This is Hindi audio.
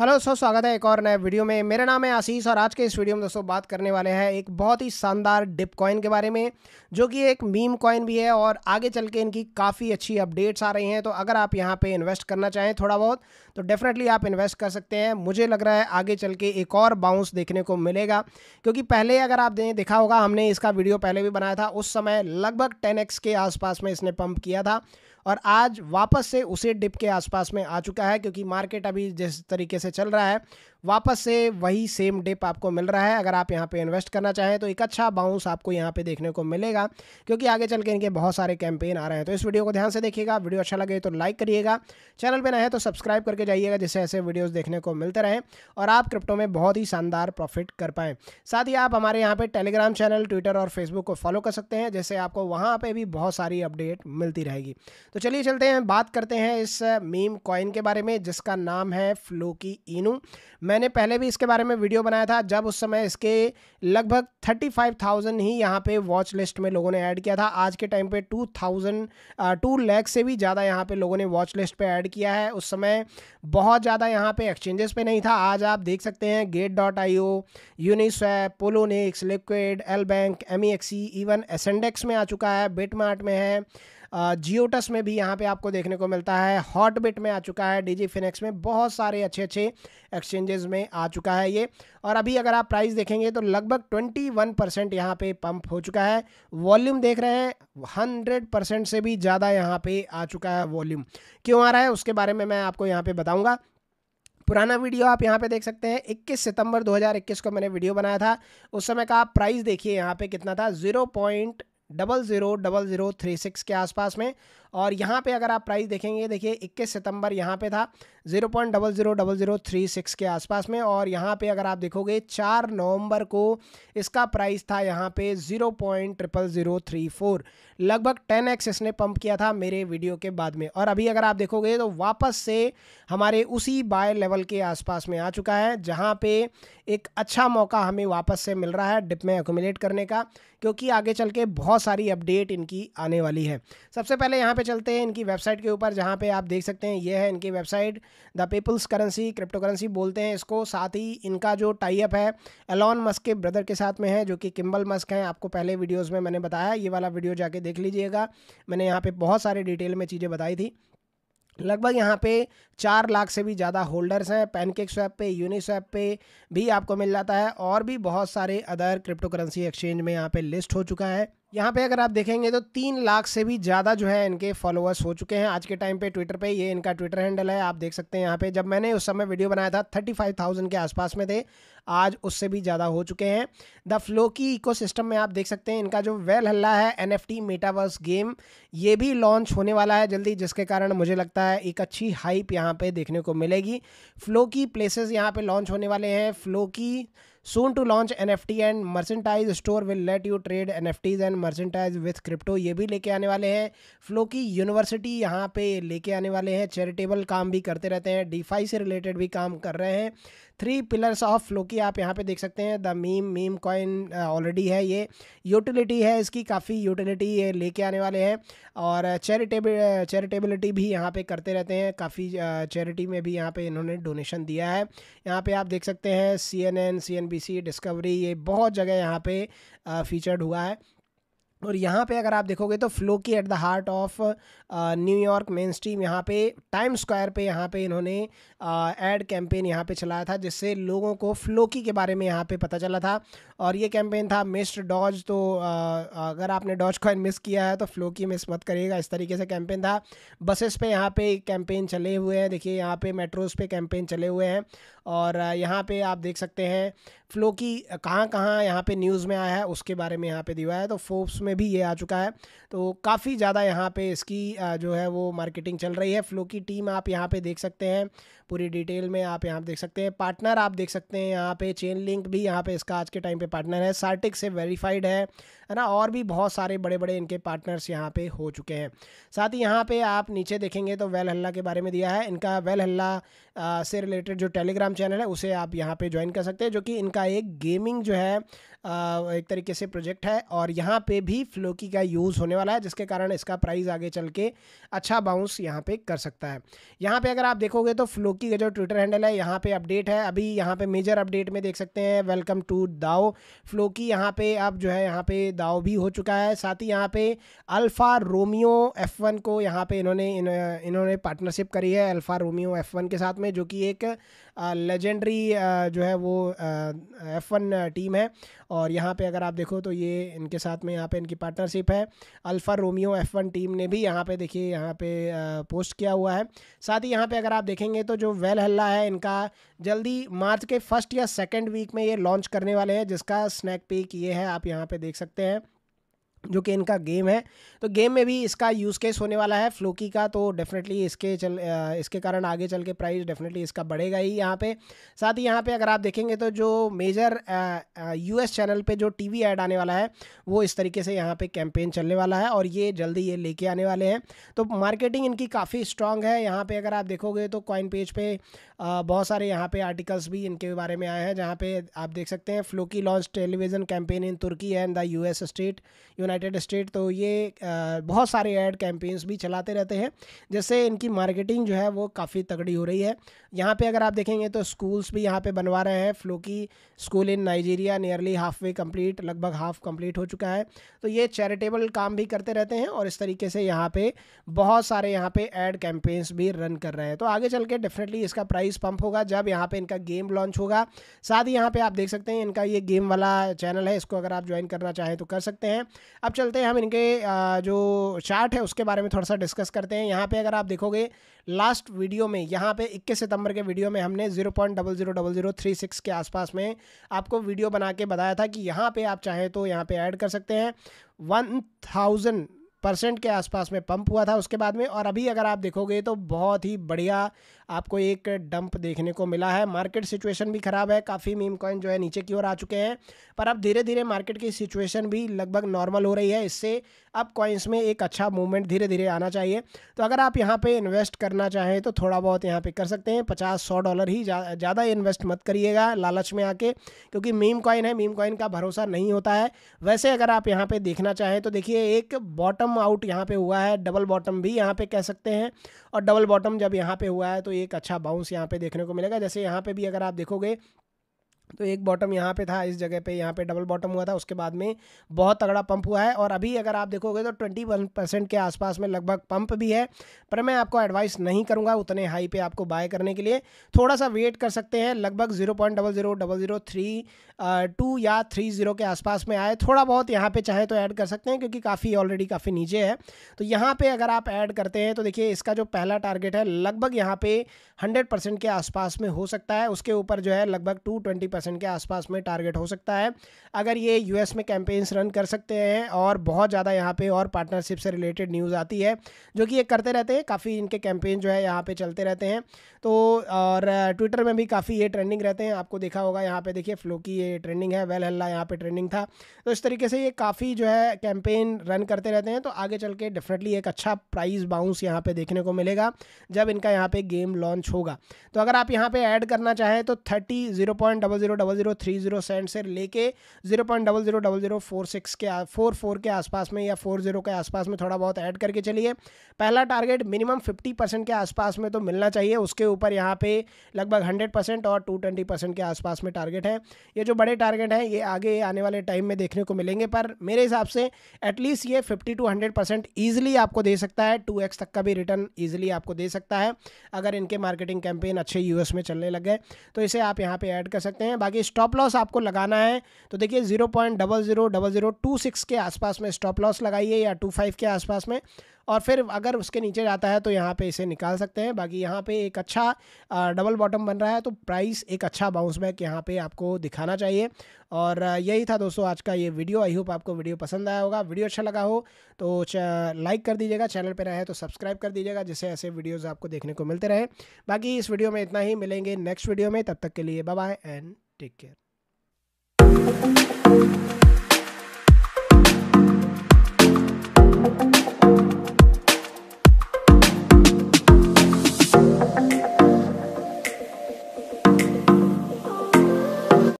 हेलो दोस्तों स्वागत है एक और नए वीडियो में मेरा नाम है आशीष और आज के इस वीडियो में दोस्तों बात करने वाले हैं एक बहुत ही शानदार डिप कॉइन के बारे में जो कि एक मीम कॉइन भी है और आगे चल के इनकी काफ़ी अच्छी अपडेट्स आ रही हैं तो अगर आप यहां पे इन्वेस्ट करना चाहें थोड़ा बहुत तो डेफिनेटली आप इन्वेस्ट कर सकते हैं मुझे लग रहा है आगे चल के एक और बाउंस देखने को मिलेगा क्योंकि पहले अगर आप देखा होगा हमने इसका वीडियो पहले भी बनाया था उस समय लगभग टेन के आसपास में इसने पम्प किया था और आज वापस से उसे डिप के आसपास में आ चुका है क्योंकि मार्केट अभी जिस तरीके से चल रहा है वापस से वही सेम डिप आपको मिल रहा है अगर आप यहाँ पे इन्वेस्ट करना चाहें तो एक अच्छा बाउंस आपको यहाँ पे देखने को मिलेगा क्योंकि आगे चल के इनके बहुत सारे कैंपेन आ रहे हैं तो इस वीडियो को ध्यान से देखिएगा वीडियो अच्छा लगे तो लाइक करिएगा चैनल पर नए है तो सब्सक्राइब करके जाइएगा जिससे ऐसे वीडियोज़ देखने को मिलते रहें और आप क्रिप्टो में बहुत ही शानदार प्रॉफिट कर पाएँ साथ ही आप हमारे यहाँ पर टेलीग्राम चैनल ट्विटर और फेसबुक को फॉलो कर सकते हैं जैसे आपको वहाँ पर भी बहुत सारी अपडेट मिलती रहेगी तो चलिए चलते हैं बात करते हैं इस मीम कॉइन के बारे में जिसका नाम है फ्लोकी इनू मैं मैंने पहले भी इसके बारे में वीडियो बनाया था जब उस समय इसके लगभग थर्टी फाइव थाउजेंड ही यहाँ पे वॉच लिस्ट में लोगों ने ऐड किया था आज के टाइम पे टू थाउजेंड टू लैख से भी ज़्यादा यहाँ पे लोगों ने वॉच लिस्ट पे ऐड किया है उस समय बहुत ज़्यादा यहाँ पे एक्सचेंजेस पे नहीं था आज आप देख सकते हैं gate dot I O Uniswap Poloniex Liquid L bank M E X C even AscendEX में आ चुका है बिटमार्ट में है जियोटस में भी यहाँ पे आपको देखने को मिलता है हॉटबिट में आ चुका है डीजी फिनेक्स में बहुत सारे अच्छे अच्छे एक्सचेंजेस में आ चुका है ये और अभी अगर आप प्राइस देखेंगे तो लगभग ट्वेंटी वन परसेंट यहाँ पे पंप हो चुका है वॉल्यूम देख रहे हैं हंड्रेड परसेंट से भी ज़्यादा यहाँ पे आ चुका है वॉल्यूम क्यों आ रहा है उसके बारे में मैं आपको यहाँ पर बताऊँगा पुराना वीडियो आप यहाँ पे देख सकते हैं 21 सितंबर 2021 को मैंने वीडियो बनाया था उस समय का आप प्राइस देखिए यहाँ पे कितना था double zero double zero three six के आसपास में और यहाँ पे अगर आप प्राइस देखेंगे देखिए 21 सितंबर यहाँ पे था zero point double zero double zero three six के आसपास में और यहाँ पे अगर आप देखोगे 4 नवंबर को इसका प्राइस था यहाँ पे zero point triple zero three four लगभग टेन एक्स इसने पंप किया था मेरे वीडियो के बाद में और अभी अगर आप देखोगे तो वापस से हमारे उसी बाय लेवल के आसपास में आ चुका है जहाँ पे एक अच्छा मौका हमें वापस से मिल रहा है डिप में एकोमिलेट करने का क्योंकि आगे चल के बहुत सारी अपडेट इनकी आने वाली है सबसे पहले यहाँ पे चलते हैं इनकी वेबसाइट के ऊपर जहाँ पे आप देख सकते हैं ये है इनकी website the people's currency cryptocurrency बोलते हैं इसको साथ ही इनका जो टाइप है एलॉन मस्क के ब्रदर के साथ में है जो कि किम्बल मस्क हैं आपको पहले वीडियोज़ में मैंने बताया ये वाला वीडियो जाके देख लीजिएगा मैंने यहाँ पर बहुत सारे डिटेल में चीज़ें बताई थी लगभग यहाँ पे चार लाख से भी ज़्यादा होल्डर्स हैं पैनकेक स्वैप पे यूनिस्वैप पे भी आपको मिल जाता है और भी बहुत सारे अदर क्रिप्टो करेंसी एक्सचेंज में यहाँ पे लिस्ट हो चुका है यहाँ पे अगर आप देखेंगे तो तीन लाख से भी ज़्यादा जो है इनके फॉलोअर्स हो चुके हैं आज के टाइम पे ट्विटर पे ये इनका ट्विटर हैंडल है आप देख सकते हैं यहाँ पे जब मैंने उस समय वीडियो बनाया था थर्टी फाइव थाउजेंड के आसपास में थे आज उससे भी ज़्यादा हो चुके हैं द फ्लो की इकोसिस्टम में आप देख सकते हैं इनका जो वेल हल्ला है N F T metaverse game ये भी लॉन्च होने वाला है जल्दी जिसके कारण मुझे लगता है एक अच्छी हाइप यहाँ पर देखने को मिलेगी फ्लो की प्लेसेज यहाँ पर लॉन्च होने वाले हैं Floki soon to launch N F T and merchandise store will let you trade N F Ts and merchandise with crypto ये भी लेके आने वाले हैं फ्लो की यूनिवर्सिटी यहाँ पे लेके आने वाले हैं चैरिटेबल काम भी करते रहते हैं डी फाई से रिलेटेड भी काम कर रहे हैं थ्री पिलर्स ऑफ लोकी आप यहाँ पे देख सकते हैं the meme meme coin already है ये यूटिलिटी है इसकी काफ़ी यूटिलिटी ये लेके आने वाले हैं और चैरिटेबल चैरिटेबिलिटी uh, भी यहाँ पे करते रहते हैं काफ़ी चैरिटी uh, में भी यहाँ पे इन्होंने डोनेशन दिया है यहाँ पे आप देख सकते हैं C N N C N B C Discovery ये बहुत जगह यहाँ पे फीचर्ड uh, हुआ है और यहाँ पे अगर आप देखोगे तो फ्लो की at the heart of New York main stream यहाँ पे टाइम स्क्वायर पे यहाँ पे इन्होंने एड uh, कैंपेन यहाँ पे चलाया था जिससे लोगों को फ्लोकी के बारे में यहाँ पे पता चला था और ये कैंपेन था मिस्ड डॉज तो आ, uh, अगर आपने डॉज कॉइन मिस किया है तो फ्लोकी मिस मत करिएगा इस तरीके से कैंपेन था बसेस पे यहाँ पे कैंपेन चले हुए हैं देखिए यहाँ पे मेट्रोज पे कैंपेन चले हुए हैं और uh, यहाँ पे आप देख सकते हैं फ्लो की कहाँ कहाँ यहाँ पे न्यूज़ में आया है उसके बारे में यहाँ पे दिया है तो फोर्ब्स में में भी ये आ चुका है तो काफ़ी ज़्यादा यहाँ पे इसकी जो है वो मार्केटिंग चल रही है फ्लो की टीम आप यहाँ पे देख सकते हैं पूरी डिटेल में आप यहाँ देख सकते हैं पार्टनर आप देख सकते हैं यहाँ पे चेन लिंक भी यहाँ पे इसका आज के टाइम पे पार्टनर है सार्टिक से वेरीफाइड है है ना और भी बहुत सारे बड़े बड़े इनके पार्टनर्स यहाँ पे हो चुके हैं साथ ही यहाँ पे आप नीचे देखेंगे तो वेल हल्ला के बारे में दिया है इनका वेल हल्ला से रिलेटेड जो टेलीग्राम चैनल है उसे आप यहाँ पे ज्वाइन कर सकते हैं जो कि इनका एक गेमिंग जो है एक तरीके से प्रोजेक्ट है और यहाँ पे भी फ्लोकी का यूज़ होने वाला है जिसके कारण इसका प्राइस आगे चल के अच्छा बाउंस यहाँ पे कर सकता है यहाँ पे अगर आप देखोगे तो फ्लो फेसबुक का जो ट्विटर हैंडल है यहाँ पे अपडेट है अभी यहाँ पे मेजर अपडेट में देख सकते हैं वेलकम टू दाओ फ्लो की यहाँ पे अब जो है यहाँ पे दाओ भी हो चुका है साथ ही यहाँ पे अल्फ़ा रोमियो एफ़ वन को यहाँ पे इन्होंने इन्होंने पार्टनरशिप करी है अल्फ़ा रोमियो एफ़ वन के साथ में जो कि एक लेजेंडरी जो है वो एफ वन टीम है और यहाँ पे अगर आप देखो तो ये इनके साथ में यहाँ पे इनकी पार्टनरशिप है Alfa Romeo F one team ने भी यहाँ पे देखिए यहाँ पे पोस्ट किया हुआ है साथ ही यहाँ पे अगर आप देखेंगे तो जो वेल हल्ला है इनका जल्दी मार्च के फर्स्ट या सेकेंड वीक में ये लॉन्च करने वाले हैं जिसका स्नैक पीक ये है आप यहाँ पर देख सकते हैं जो कि इनका गेम है तो गेम में भी इसका यूज़ केस होने वाला है फ्लोकी का तो डेफिनेटली इसके चल इसके कारण आगे चल के प्राइस डेफिनेटली इसका बढ़ेगा ही यहाँ पे साथ ही यहाँ पे अगर आप देखेंगे तो जो मेजर यूएस चैनल पे जो टीवी ऐड आने वाला है वो इस तरीके से यहाँ पे कैंपेन चलने वाला है और ये जल्दी ये लेके आने वाले हैं तो मार्केटिंग इनकी काफ़ी स्ट्रांग है यहाँ पर अगर आप देखोगे तो कॉइन पेज पर बहुत सारे यहाँ पे आर्टिकल्स भी इनके बारे में आए हैं जहाँ पे आप देख सकते हैं Floki launch television campaign in Turkey and the US state United State तो ये बहुत सारे एड कैंपेन्स भी चलाते रहते हैं जिससे इनकी मार्केटिंग जो है वो काफ़ी तगड़ी हो रही है यहाँ पर अगर आप देखेंगे तो स्कूल्स भी यहाँ पर बनवा रहे हैं Floki school in Nigeria nearly halfway complete लगभग हाफ कम्प्लीट हो चुका है तो ये चैरिटेबल काम भी करते रहते हैं और इस तरीके से यहाँ पर बहुत सारे यहाँ पर एड कैंपेन्स भी रन कर रहे हैं तो आगे चल के डेफिनेटली इसका प्राइस प्राइस पंप होगा जब यहाँ पे इनका गेम लॉन्च होगा साथ ही यहाँ पे आप देख सकते हैं इनका ये गेम वाला चैनल है इसको अगर आप ज्वाइन करना चाहें तो कर सकते हैं अब चलते हैं हम इनके जो चार्ट है उसके बारे में थोड़ा सा डिस्कस करते हैं यहाँ पर अगर आप देखोगे लास्ट वीडियो में यहाँ पे 21 सितंबर के वीडियो में हमने 0.000036 के आसपास में आपको वीडियो बना के बताया था कि यहाँ पे आप चाहें तो यहाँ पे ऐड कर सकते हैं वन थाउजेंड परसेंट के आसपास में पंप हुआ था उसके बाद में और अभी अगर आप देखोगे तो बहुत ही बढ़िया आपको एक डंप देखने को मिला है मार्केट सिचुएशन भी ख़राब है काफ़ी मीम कॉइन जो है नीचे की ओर आ चुके हैं पर अब धीरे धीरे मार्केट की सिचुएशन भी लगभग नॉर्मल हो रही है इससे अब कॉइन्स में एक अच्छा मूवमेंट धीरे धीरे आना चाहिए तो अगर आप यहाँ पे इन्वेस्ट करना चाहें तो थोड़ा बहुत यहाँ पे कर सकते हैं पचास सौ डॉलर ही ज़्यादा इन्वेस्ट मत करिएगा लालच में आके क्योंकि मीम कॉइन है मीम कॉइन का भरोसा नहीं होता है वैसे अगर आप यहाँ पर देखना चाहें तो देखिए एक बॉटम आउट यहाँ पर हुआ है डबल बॉटम भी यहाँ पर कह सकते हैं और डबल बॉटम जब यहाँ पर हुआ है तो एक अच्छा बाउंस यहाँ पर देखने को मिलेगा जैसे यहाँ पर भी अगर आप देखोगे तो एक बॉटम यहाँ पे था इस जगह पे यहाँ पे डबल बॉटम हुआ था उसके बाद में बहुत तगड़ा पंप हुआ है और अभी अगर आप देखोगे तो 21 परसेंट के आसपास में लगभग पंप भी है पर मैं आपको एडवाइस नहीं करूँगा उतने हाई पे आपको बाय करने के लिए थोड़ा सा वेट कर सकते हैं लगभग zero point double zero double zero three two या थ्री जीरो के आसपास में आए थोड़ा बहुत यहाँ पर चाहे तो ऐड कर सकते हैं क्योंकि काफ़ी ऑलरेडी काफ़ी नीचे है तो यहाँ पर अगर आप ऐड करते हैं तो देखिए इसका जो पहला टारगेट है लगभग यहाँ पे हंड्रेड के आसपास में हो सकता है उसके ऊपर जो है लगभग टू परसेंट के आसपास में टारगेट हो सकता है अगर ये यूएस में कैंपेन्स रन कर सकते हैं और बहुत ज़्यादा यहाँ पे और पार्टनरशिप से रिलेटेड न्यूज़ आती है जो कि ये करते रहते हैं काफ़ी इनके कैंपेन जो है यहाँ पे चलते रहते हैं तो और ट्विटर में भी काफ़ी ये ट्रेंडिंग रहते हैं आपको देखा होगा यहाँ पे देखिए फ्लो की ये ट्रेंडिंग है वेल हल्ला यहाँ पे ट्रेंडिंग था तो इस तरीके से ये काफ़ी जो है कैंपेन रन करते रहते हैं तो आगे चल के डेफिनेटली एक अच्छा प्राइस बाउंस यहाँ पे देखने को मिलेगा जब इनका यहाँ पे गेम लॉन्च होगा तो अगर आप यहाँ पे ऐड करना चाहें तो thirty zero point double zero double zero three zero cent से लेके zero point double zero double zero four six के फोर फोर के आसपास में या फोर जीरो के आसपास में थोड़ा बहुत ऐड करके चलिए पहला टारगेट मिनिमम फिफ्टी परसेंट के आसपास में तो मिलना चाहिए उसके ऊपर यहाँ पे लगभग हंड्रेड परसेंट और टू ट्वेंटी परसेंट के आसपास में टारगेट है ये जो बड़े टारगेट हैं ये आगे आने वाले टाइम में देखने को मिलेंगे पर मेरे हिसाब से एटलीस्ट ये fifty two hundred percent easily आपको दे सकता है टू एक्स तक का भी रिटर्न ईजिली आपको दे सकता है अगर इनके मार्केटिंग कैंपेन अच्छे यूएस में चलने लग गए तो इसे आप यहाँ पे ऐड कर सकते हैं हैं बाकी स्टॉप लॉस आपको लगाना है तो देखिए zero point double zero double zero two six के आसपास में स्टॉप लॉस लगाइए या टू फाइव के आसपास में और फिर अगर उसके नीचे जाता है तो यहाँ पे इसे निकाल सकते हैं बाकी यहाँ पे एक अच्छा डबल बॉटम बन रहा है तो प्राइस एक अच्छा बाउंस बैक यहाँ पे आपको दिखाना चाहिए और यही था दोस्तों आज का ये वीडियो आई होप आपको वीडियो पसंद आया होगा वीडियो अच्छा लगा हो तो लाइक कर दीजिएगा चैनल पर रहे तो सब्सक्राइब कर दीजिएगा जिससे ऐसे वीडियोज़ आपको देखने को मिलते रहे बाकी इस वीडियो में इतना ही मिलेंगे नेक्स्ट वीडियो में तब तक के लिए बाय एंड Take care.